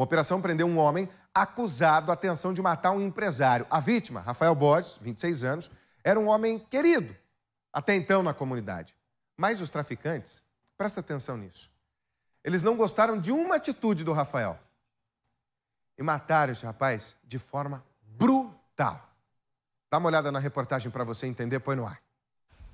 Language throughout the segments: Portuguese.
Uma operação prendeu um homem acusado, atenção, de matar um empresário. A vítima, Rafael Borges, 26 anos, era um homem querido até então na comunidade. Mas os traficantes, presta atenção nisso, eles não gostaram de uma atitude do Rafael e mataram esse rapaz de forma brutal. Dá uma olhada na reportagem para você entender, põe no ar.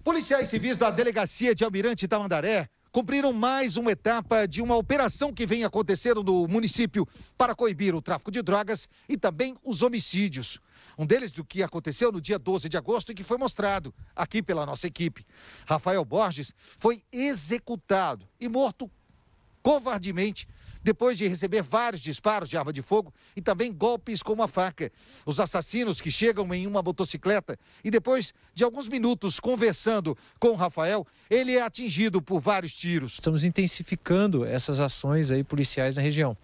Policiais civis da delegacia de Almirante Tamandaré cumpriram mais uma etapa de uma operação que vem acontecendo no município para coibir o tráfico de drogas e também os homicídios. Um deles do que aconteceu no dia 12 de agosto e que foi mostrado aqui pela nossa equipe. Rafael Borges foi executado e morto covardemente depois de receber vários disparos de arma de fogo e também golpes com uma faca. Os assassinos que chegam em uma motocicleta e depois de alguns minutos conversando com Rafael, ele é atingido por vários tiros. Estamos intensificando essas ações aí policiais na região.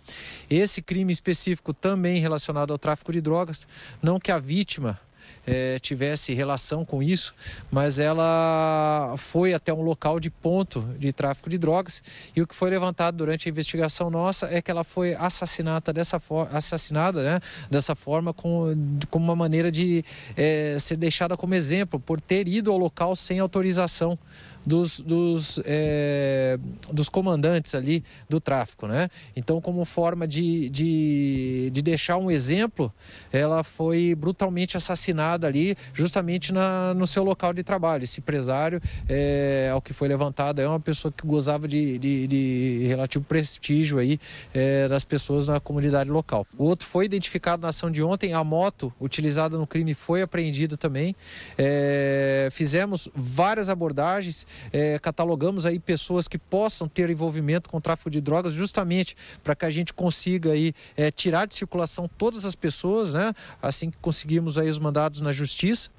Esse crime específico também relacionado ao tráfico de drogas, não que a vítima é, tivesse relação com isso, mas ela foi até um local de ponto de tráfico de drogas e o que foi levantado durante a investigação nossa é que ela foi assassinada dessa forma, assassinada, né, dessa forma com, com uma maneira de é, ser deixada como exemplo por ter ido ao local sem autorização dos, dos, é, dos comandantes ali do tráfico, né? Então, como forma de, de, de deixar um exemplo, ela foi brutalmente assassinada ensinada ali justamente na, no seu local de trabalho. Esse empresário, é, ao que foi levantado, é uma pessoa que gozava de, de, de relativo prestígio aí é, das pessoas na comunidade local. O outro foi identificado na ação de ontem, a moto utilizada no crime foi apreendida também. É, fizemos várias abordagens, é, catalogamos aí pessoas que possam ter envolvimento com tráfico de drogas, justamente para que a gente consiga aí é, tirar de circulação todas as pessoas, né? Assim que conseguimos aí os mandados na justiça